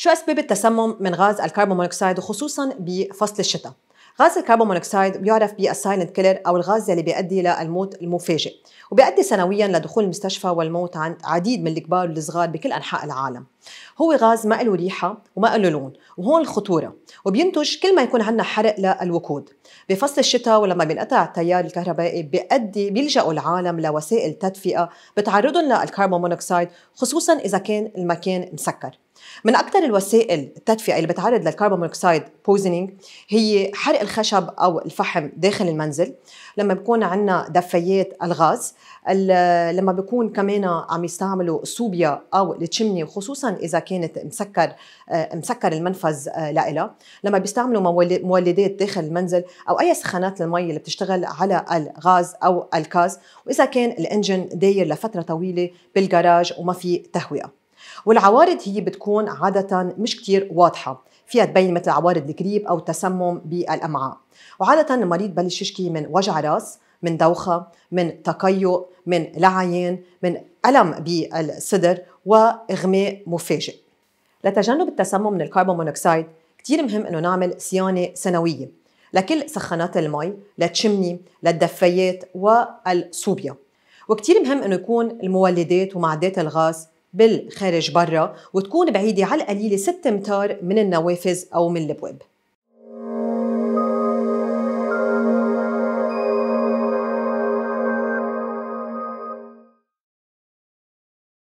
شو أسباب التسمم من غاز الكربون مونوكسيد وخصوصا بفصل الشتاء؟ غاز الكربون مونوكسيد بيعرف بالسايلنت كيلر او الغاز اللي بيؤدي للموت المفاجئ وبيؤدي سنويا لدخول المستشفى والموت عند عديد من الكبار والصغار بكل انحاء العالم هو غاز ما له ريحه وما له لون وهون الخطوره وبينتج كل ما يكون عندنا حرق للوقود بفصل الشتاء ولما بينقطع التيار الكهربائي بيؤدي بيلجأوا العالم لوسائل تدفئه بتعرضهم للكربون مونوكسيد خصوصا اذا كان المكان مسكر من أكثر الوسائل التدفئة اللي بتعرض للكربون مونوكسيد بوزنينج هي حرق الخشب أو الفحم داخل المنزل لما بكون عندنا دفايات الغاز لما بكون كمان عم يستعملوا صوبيا أو التشمني وخصوصا إذا كانت مسكر آه، مسكر المنفذ آه، لإلها لما بيستعملوا مولدات داخل المنزل أو أي سخانات المي اللي بتشتغل على الغاز أو الكاز وإذا كان الإنجن داير لفترة طويلة بالجراج وما في تهوئة والعوارض هي بتكون عادة مش كتير واضحة فيها تبين مثل عوارض الكريب أو تسمم بالأمعاء وعادة المريض بلش يشكي من وجع راس من دوخة من تقيؤ من لعين من ألم بالصدر وإغماء مفاجئ لتجنب التسمم من الكربون مونوكسيد كتير مهم انه نعمل صيانه سنويه لكل سخانات المي للتشمني للدفايات والصوبيا وكتير مهم انه يكون المولدات ومعدات الغاز بالخارج برا وتكون بعيدة على القليلة 6 أمتار من النوافذ أو من الابواب